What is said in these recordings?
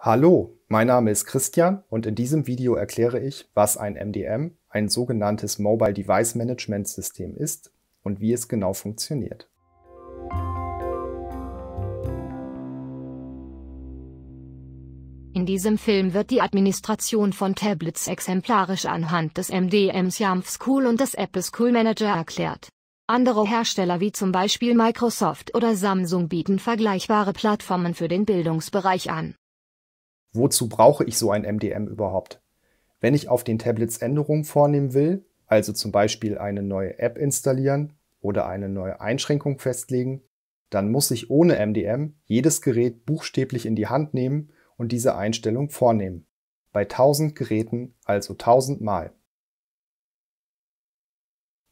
Hallo, mein Name ist Christian und in diesem Video erkläre ich, was ein MDM, ein sogenanntes Mobile Device Management System ist und wie es genau funktioniert. In diesem Film wird die Administration von Tablets exemplarisch anhand des MDMs YAML School und des Apple School Manager erklärt. Andere Hersteller wie zum Beispiel Microsoft oder Samsung bieten vergleichbare Plattformen für den Bildungsbereich an. Wozu brauche ich so ein MDM überhaupt? Wenn ich auf den Tablets Änderungen vornehmen will, also zum Beispiel eine neue App installieren oder eine neue Einschränkung festlegen, dann muss ich ohne MDM jedes Gerät buchstäblich in die Hand nehmen und diese Einstellung vornehmen. Bei 1000 Geräten also 1000 Mal.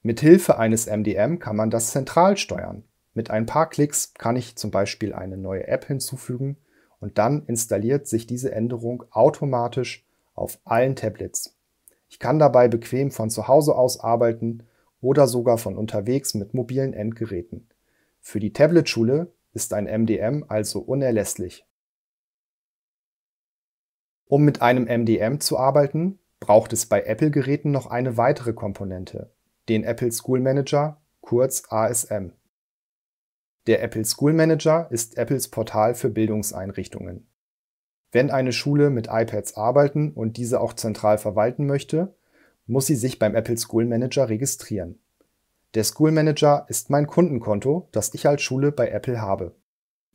Mit Hilfe eines MDM kann man das zentral steuern. Mit ein paar Klicks kann ich zum Beispiel eine neue App hinzufügen und dann installiert sich diese Änderung automatisch auf allen Tablets. Ich kann dabei bequem von zu Hause aus arbeiten oder sogar von unterwegs mit mobilen Endgeräten. Für die Tablet-Schule ist ein MDM also unerlässlich. Um mit einem MDM zu arbeiten, braucht es bei Apple-Geräten noch eine weitere Komponente, den Apple School Manager, kurz ASM. Der Apple School Manager ist Apples Portal für Bildungseinrichtungen. Wenn eine Schule mit iPads arbeiten und diese auch zentral verwalten möchte, muss sie sich beim Apple School Manager registrieren. Der School Manager ist mein Kundenkonto, das ich als Schule bei Apple habe.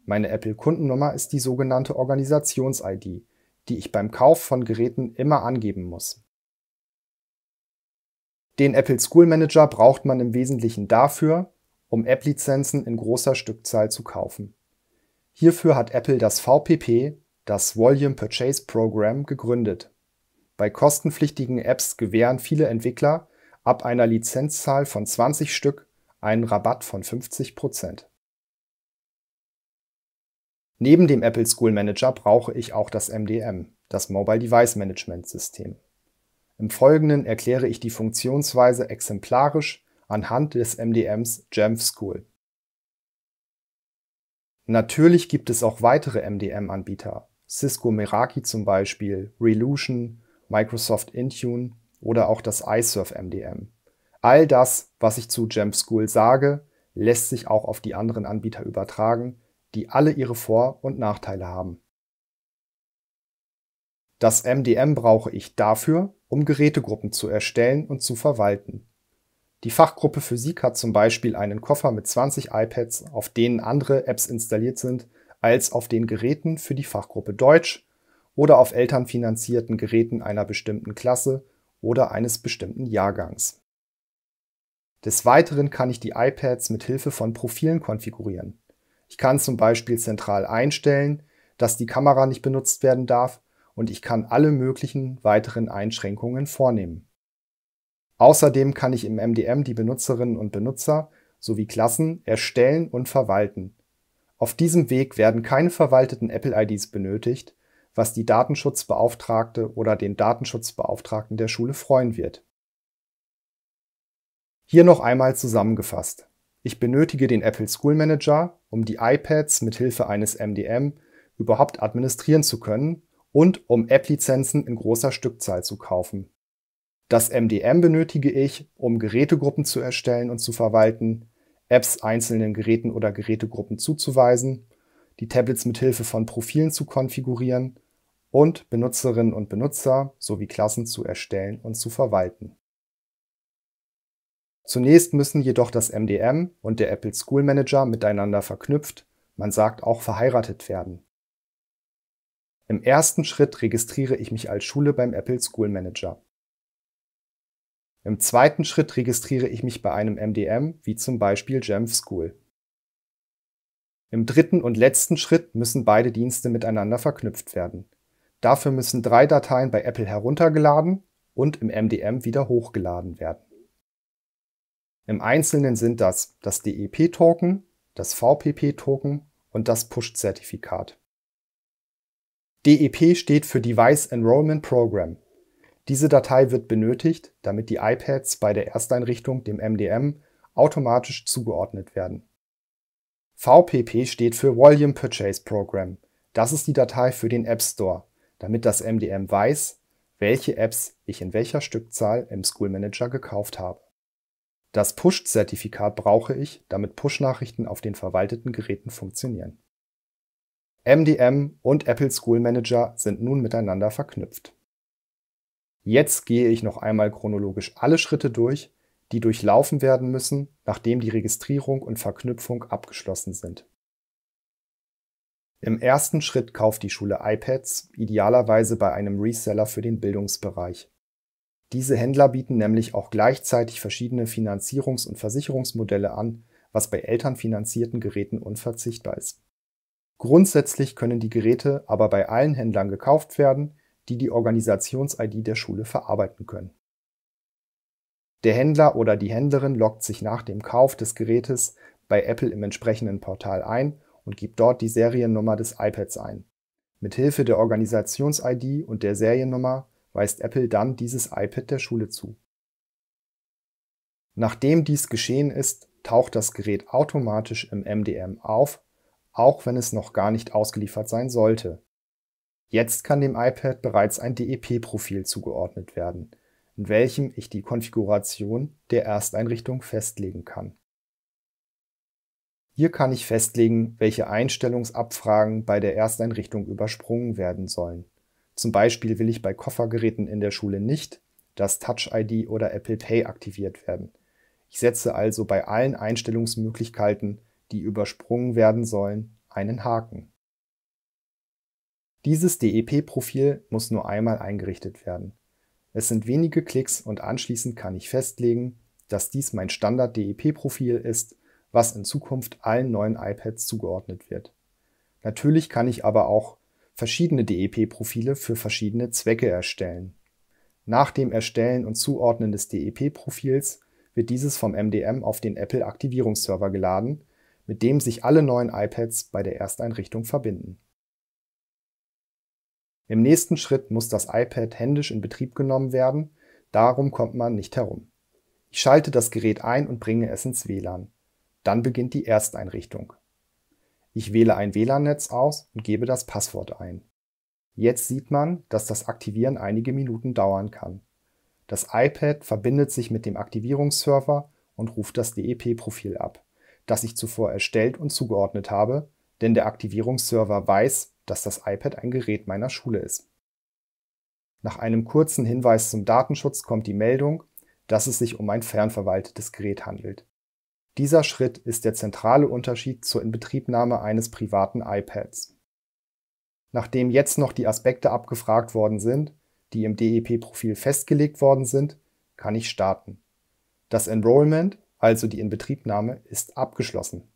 Meine Apple-Kundennummer ist die sogenannte Organisations-ID, die ich beim Kauf von Geräten immer angeben muss. Den Apple School Manager braucht man im Wesentlichen dafür, um App-Lizenzen in großer Stückzahl zu kaufen. Hierfür hat Apple das VPP, das Volume Purchase Program, gegründet. Bei kostenpflichtigen Apps gewähren viele Entwickler ab einer Lizenzzahl von 20 Stück einen Rabatt von 50 Prozent. Neben dem Apple School Manager brauche ich auch das MDM, das Mobile Device Management System. Im Folgenden erkläre ich die Funktionsweise exemplarisch anhand des MDMs Jamf School. Natürlich gibt es auch weitere MDM-Anbieter, Cisco Meraki zum Beispiel, Relution, Microsoft Intune oder auch das iSurf MDM. All das, was ich zu Jamf School sage, lässt sich auch auf die anderen Anbieter übertragen, die alle ihre Vor- und Nachteile haben. Das MDM brauche ich dafür, um Gerätegruppen zu erstellen und zu verwalten. Die Fachgruppe Physik hat zum Beispiel einen Koffer mit 20 iPads, auf denen andere Apps installiert sind als auf den Geräten für die Fachgruppe Deutsch oder auf elternfinanzierten Geräten einer bestimmten Klasse oder eines bestimmten Jahrgangs. Des Weiteren kann ich die iPads mit Hilfe von Profilen konfigurieren. Ich kann zum Beispiel zentral einstellen, dass die Kamera nicht benutzt werden darf und ich kann alle möglichen weiteren Einschränkungen vornehmen. Außerdem kann ich im MDM die Benutzerinnen und Benutzer sowie Klassen erstellen und verwalten. Auf diesem Weg werden keine verwalteten Apple-IDs benötigt, was die Datenschutzbeauftragte oder den Datenschutzbeauftragten der Schule freuen wird. Hier noch einmal zusammengefasst. Ich benötige den Apple School Manager, um die iPads mit Hilfe eines MDM überhaupt administrieren zu können und um App-Lizenzen in großer Stückzahl zu kaufen das MDM benötige ich, um Gerätegruppen zu erstellen und zu verwalten, Apps einzelnen Geräten oder Gerätegruppen zuzuweisen, die Tablets mit Hilfe von Profilen zu konfigurieren und Benutzerinnen und Benutzer sowie Klassen zu erstellen und zu verwalten. Zunächst müssen jedoch das MDM und der Apple School Manager miteinander verknüpft, man sagt auch verheiratet werden. Im ersten Schritt registriere ich mich als Schule beim Apple School Manager im zweiten Schritt registriere ich mich bei einem MDM, wie zum Beispiel Jamf School. Im dritten und letzten Schritt müssen beide Dienste miteinander verknüpft werden. Dafür müssen drei Dateien bei Apple heruntergeladen und im MDM wieder hochgeladen werden. Im Einzelnen sind das das DEP-Token, das VPP-Token und das Push-Zertifikat. DEP steht für Device Enrollment Program diese Datei wird benötigt, damit die iPads bei der Ersteinrichtung dem MDM automatisch zugeordnet werden. VPP steht für Volume Purchase Program. Das ist die Datei für den App Store, damit das MDM weiß, welche Apps ich in welcher Stückzahl im School Manager gekauft habe. Das Push-Zertifikat brauche ich, damit Push-Nachrichten auf den verwalteten Geräten funktionieren. MDM und Apple School Manager sind nun miteinander verknüpft. Jetzt gehe ich noch einmal chronologisch alle Schritte durch, die durchlaufen werden müssen, nachdem die Registrierung und Verknüpfung abgeschlossen sind. Im ersten Schritt kauft die Schule iPads, idealerweise bei einem Reseller für den Bildungsbereich. Diese Händler bieten nämlich auch gleichzeitig verschiedene Finanzierungs- und Versicherungsmodelle an, was bei elternfinanzierten Geräten unverzichtbar ist. Grundsätzlich können die Geräte aber bei allen Händlern gekauft werden, die die Organisations-ID der Schule verarbeiten können. Der Händler oder die Händlerin loggt sich nach dem Kauf des Gerätes bei Apple im entsprechenden Portal ein und gibt dort die Seriennummer des iPads ein. Mit Hilfe der Organisations-ID und der Seriennummer weist Apple dann dieses iPad der Schule zu. Nachdem dies geschehen ist, taucht das Gerät automatisch im MDM auf, auch wenn es noch gar nicht ausgeliefert sein sollte Jetzt kann dem iPad bereits ein DEP-Profil zugeordnet werden, in welchem ich die Konfiguration der Ersteinrichtung festlegen kann. Hier kann ich festlegen, welche Einstellungsabfragen bei der Ersteinrichtung übersprungen werden sollen. Zum Beispiel will ich bei Koffergeräten in der Schule nicht, dass Touch ID oder Apple Pay aktiviert werden. Ich setze also bei allen Einstellungsmöglichkeiten, die übersprungen werden sollen, einen Haken. Dieses DEP-Profil muss nur einmal eingerichtet werden. Es sind wenige Klicks und anschließend kann ich festlegen, dass dies mein Standard-DEP-Profil ist, was in Zukunft allen neuen iPads zugeordnet wird. Natürlich kann ich aber auch verschiedene DEP-Profile für verschiedene Zwecke erstellen. Nach dem Erstellen und Zuordnen des DEP-Profils wird dieses vom MDM auf den Apple-Aktivierungsserver geladen, mit dem sich alle neuen iPads bei der Ersteinrichtung verbinden im nächsten Schritt muss das iPad händisch in Betrieb genommen werden, darum kommt man nicht herum. Ich schalte das Gerät ein und bringe es ins WLAN. Dann beginnt die Ersteinrichtung. Ich wähle ein WLAN-Netz aus und gebe das Passwort ein. Jetzt sieht man, dass das Aktivieren einige Minuten dauern kann. Das iPad verbindet sich mit dem Aktivierungsserver und ruft das DEP-Profil ab, das ich zuvor erstellt und zugeordnet habe, denn der Aktivierungsserver weiß, dass das iPad ein Gerät meiner Schule ist. Nach einem kurzen Hinweis zum Datenschutz kommt die Meldung, dass es sich um ein fernverwaltetes Gerät handelt. Dieser Schritt ist der zentrale Unterschied zur Inbetriebnahme eines privaten iPads. Nachdem jetzt noch die Aspekte abgefragt worden sind, die im DEP-Profil festgelegt worden sind, kann ich starten. Das Enrollment, also die Inbetriebnahme, ist abgeschlossen.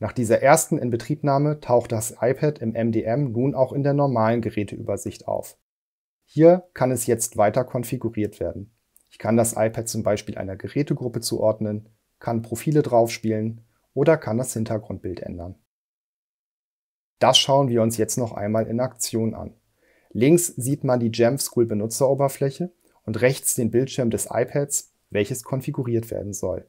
Nach dieser ersten Inbetriebnahme taucht das iPad im MDM nun auch in der normalen Geräteübersicht auf. Hier kann es jetzt weiter konfiguriert werden. Ich kann das iPad zum Beispiel einer Gerätegruppe zuordnen, kann Profile draufspielen oder kann das Hintergrundbild ändern. Das schauen wir uns jetzt noch einmal in Aktion an. Links sieht man die Jamschool Benutzeroberfläche und rechts den Bildschirm des iPads, welches konfiguriert werden soll.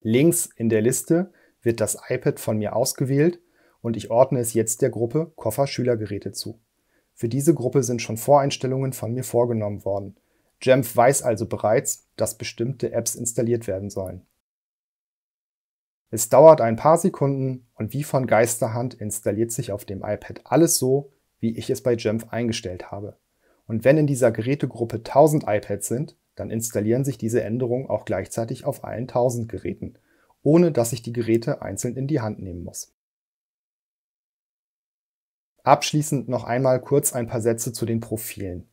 Links in der Liste wird das iPad von mir ausgewählt und ich ordne es jetzt der Gruppe Koffer Schülergeräte zu. Für diese Gruppe sind schon Voreinstellungen von mir vorgenommen worden. Jamf weiß also bereits, dass bestimmte Apps installiert werden sollen. Es dauert ein paar Sekunden und wie von Geisterhand installiert sich auf dem iPad alles so, wie ich es bei Jamf eingestellt habe. Und wenn in dieser Gerätegruppe 1000 iPads sind, dann installieren sich diese Änderungen auch gleichzeitig auf allen 1000 Geräten ohne dass ich die Geräte einzeln in die Hand nehmen muss. Abschließend noch einmal kurz ein paar Sätze zu den Profilen.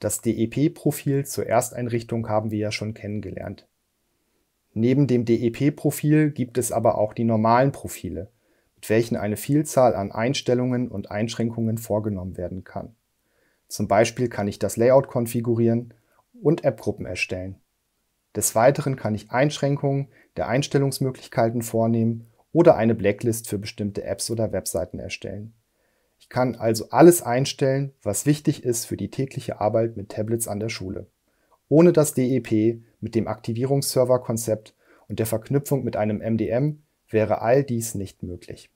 Das DEP-Profil zur Ersteinrichtung haben wir ja schon kennengelernt. Neben dem DEP-Profil gibt es aber auch die normalen Profile, mit welchen eine Vielzahl an Einstellungen und Einschränkungen vorgenommen werden kann. Zum Beispiel kann ich das Layout konfigurieren und App-Gruppen erstellen. Des Weiteren kann ich Einschränkungen der Einstellungsmöglichkeiten vornehmen oder eine Blacklist für bestimmte Apps oder Webseiten erstellen. Ich kann also alles einstellen, was wichtig ist für die tägliche Arbeit mit Tablets an der Schule. Ohne das DEP mit dem Aktivierungsserverkonzept und der Verknüpfung mit einem MDM wäre all dies nicht möglich